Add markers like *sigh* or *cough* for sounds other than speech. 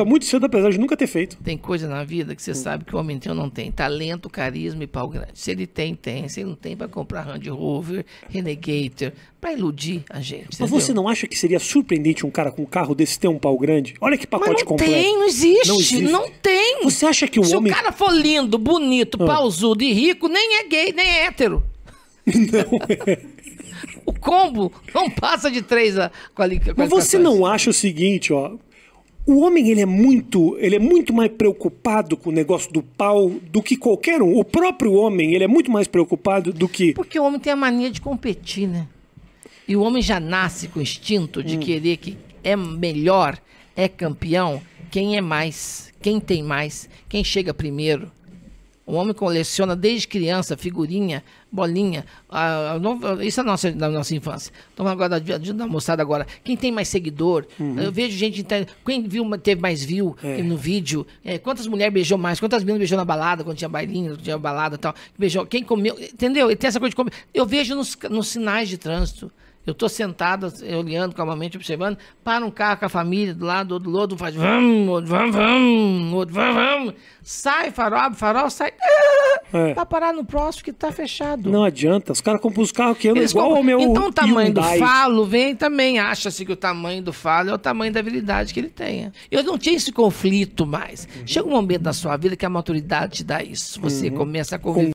Tá muito cedo, apesar de nunca ter feito. Tem coisa na vida que você sabe que o homem tem ou não tem. Talento, carisma e pau grande. Se ele tem, tem. Se ele não tem, para comprar Range Rover, Renegator, para iludir a gente. Mas entendeu? você não acha que seria surpreendente um cara com um carro desse ter um pau grande? Olha que pacote Mas não completo. Tem, não existe, não existe. Não tem. Você acha que o Se homem. Se o cara for lindo, bonito, ah. pausudo e rico, nem é gay, nem é hétero. Não é. *laughs* o combo não passa de três a qualificações. Mas você não acha o seguinte, ó? o homem ele é muito, ele é muito mais preocupado com o negócio do pau do que qualquer um. O próprio homem, ele é muito mais preocupado do que Porque o homem tem a mania de competir, né? E o homem já nasce com o instinto de hum. querer que é melhor, é campeão, quem é mais, quem tem mais, quem chega primeiro. O homem coleciona desde criança figurinha, bolinha. isso é nossa, da nossa infância. Então, agora, da, da moçada agora. Quem tem mais seguidor? Uhum. Eu vejo gente. Quem viu, teve mais view é. no vídeo? É, quantas mulheres beijou mais? Quantas meninas beijou na balada, quando tinha bailinho, quando tinha balada e tal? Beijou. Quem comeu? Entendeu? E tem essa coisa de comer. Eu vejo nos, nos sinais de trânsito. Eu estou sentado, olhando calmamente, observando, para um carro com a família do lado, do outro faz vamos, outro vamos, vamos, outro vamos, vamos. Sai, farol, abre, farol, sai. Ah, é. *laughs* parar no próximo que está fechado. Não adianta, os caras compram os carros que andam igual compram. ao meu Então o tamanho Hyundai. do falo vem também, acha-se que o tamanho do falo é o tamanho da habilidade que ele tenha. Eu não tinha esse conflito mais. Uhum. Chega um momento na sua vida que a maturidade te dá isso. Você uhum. começa a conviver. Com